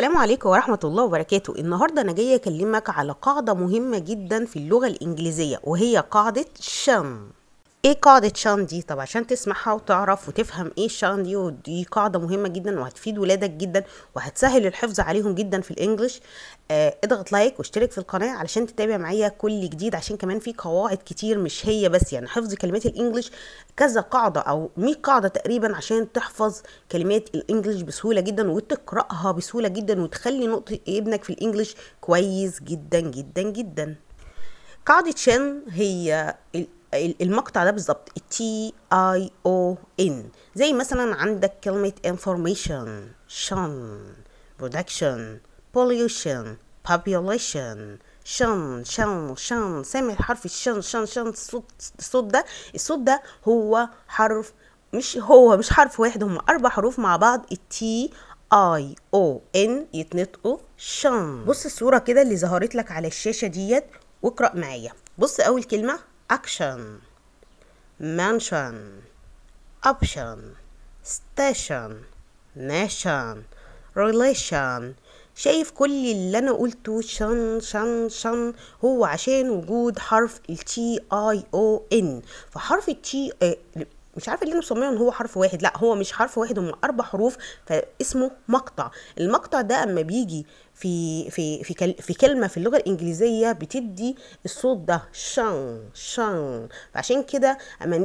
السلام عليكم ورحمة الله وبركاته النهاردة أنا جاية أكلمك على قاعدة مهمة جدا في اللغة الإنجليزية وهي قاعدة شم ايه قاعدة شان دي؟ طب عشان تسمعها وتعرف وتفهم ايه شان دي ودي قاعدة مهمة جدا وهتفيد ولادك جدا وهتسهل الحفظ عليهم جدا في الانجليش آه اضغط لايك واشترك في القناة علشان تتابع معايا كل جديد عشان كمان في قواعد كتير مش هي بس يعني حفظ كلمات الانجليش كذا قاعدة او مية قاعدة تقريبا عشان تحفظ كلمات الانجليش بسهولة جدا وتقرأها بسهولة جدا وتخلي نقطة ابنك في الانجليش كويس جدا جدا جدا قاعدة شان هي المقطع ده بالظبط تي اي او ان زي مثلا عندك كلمه انفورميشن شن برودكشن بوليوشن population شن شن شن سامع حرف الشن شن شن الصوت الصوت ده الصوت ده هو حرف مش هو مش حرف واحد هم اربع حروف مع بعض التي اي او ان يتنطقوا شن بص الصوره كده اللي ظهرت لك على الشاشه ديت واقرا معايا بص اول كلمه action mansion option station nation relation شايف كل اللي انا قلته شن شن شن هو عشان وجود حرف التي اي او ان فحرف التي مش عارفه ليه مسميه ان هو حرف واحد لا هو مش حرف واحد هم اربع حروف فاسمه مقطع المقطع ده اما بيجي في في في, في كلمه في اللغه الانجليزيه بتدي الصوت ده شان شان فعشان كده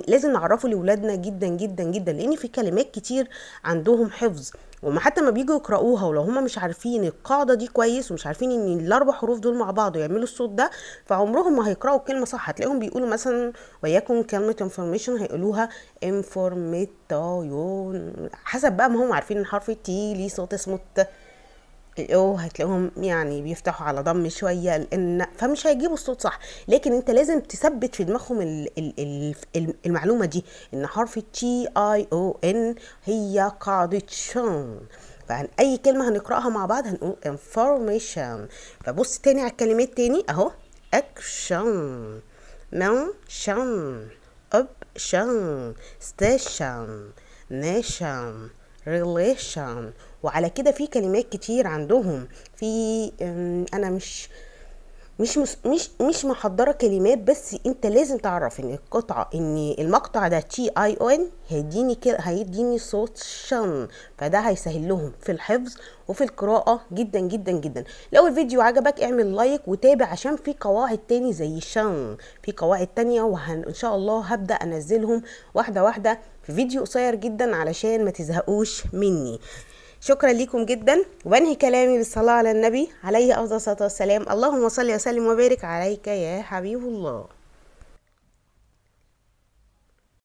لازم نعرفه لاولادنا جدا جدا جدا لان في كلمات كتير عندهم حفظ وما حتى ما بيجوا يقرأوها ولو هما مش عارفين القاعدة دي كويس ومش عارفين ان الاربع حروف دول مع بعض ويعملوا الصوت ده فعمرهم ما هيقرأوا الكلمة صح هتلاقيهم بيقولوا مثلا وياكم كلمة انفورميشن هيقولوها انفورميتايون حسب بقى ما هم عارفين ان حرف التي ليه صوت اسمه او هتلاقيهم يعني بيفتحوا على ضم شويه لان فمش هيجيبوا الصوت صح لكن انت لازم تثبت في دماغهم ال ال ال المعلومه دي ان حرف تي اي او ان هي قاعده شون فعن اي كلمه هنقراها مع بعض هنقول انفورميشن فبص تاني على الكلمات تاني اهو اكشن mention اوبشن ستيشن نيشن ريليشن وعلى كده في كلمات كتير عندهم في انا مش مش مش مش, محضره كلمات بس انت لازم تعرف ان القطعه ان المقطع ده تي اي او ان هيديني كده هيديني صوت شن فده هيسهل لهم في الحفظ وفي القراءه جدا جدا جدا لو الفيديو عجبك اعمل لايك وتابع عشان في قواعد تاني زي شن في قواعد تانية وان شاء الله هبدا انزلهم واحده واحده في فيديو قصير جدا علشان ما تزهقوش مني شكرا لكم جدا وبنهي كلامي بالصلاة على النبي عليه أفضل الصلاة والسلام اللهم صل وسلم وبارك عليك يا حبيب الله